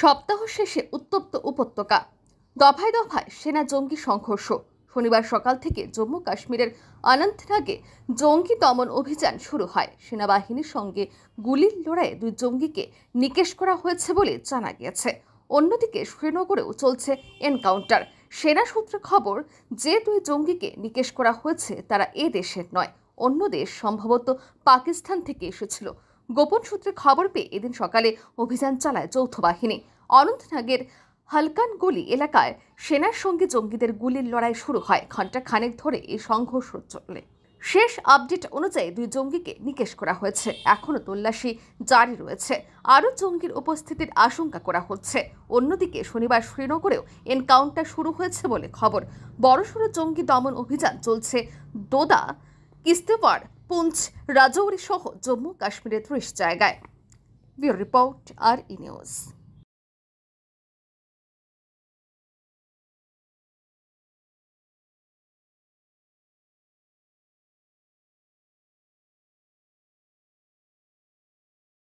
সপ্তাহ শেষে উত্তপ্ত উপত্যকা দফায় দফায় সেনা জঙ্গি সংঘর্ষ শনিবার সকাল থেকে জম্মু কাশ্মীরের অনন্তনাগে জঙ্গি দমন অভিযান শুরু হয় সেনাবাহিনীর সঙ্গে গুলির লড়াইয়ে দুই জঙ্গিকে নিকেশ করা হয়েছে বলে জানা গিয়েছে অন্যদিকে শ্রীনগরেও চলছে এনকাউন্টার সেনা সূত্রে খবর যে দুই জঙ্গিকে নিকেশ করা হয়েছে তারা এ দেশের নয় অন্য দেশ সম্ভবত পাকিস্তান থেকে এসেছিল গোপন সূত্রে খবর পেয়ে এদিন সকালে অভিযান চালায় যৌথ বাহিনী অনন্তনাগের হালকানগুলি এলাকায় সেনার সঙ্গে জঙ্গিদের গুলির লড়াই শুরু হয় ঘণ্টা খানেক ধরে এই সংঘর্ষ চলে শেষ আপডেট অনুযায়ী দুই জঙ্গিকে নিকেশ করা হয়েছে এখনও তল্লাশি জারি রয়েছে আরও জঙ্গির উপস্থিতির আশঙ্কা করা হচ্ছে অন্যদিকে শনিবার শ্রীনগরেও এনকাউন্টার শুরু হয়েছে বলে খবর বড়সড় জঙ্গি দমন অভিযান চলছে দোদা কিস্তেওয়াড় পুঞ্চ রাজৌরি সহ জম্মু কাশ্মীরের ত্রিশ জায়গায় ব্যুরো রিপোর্ট আর ই নিউজ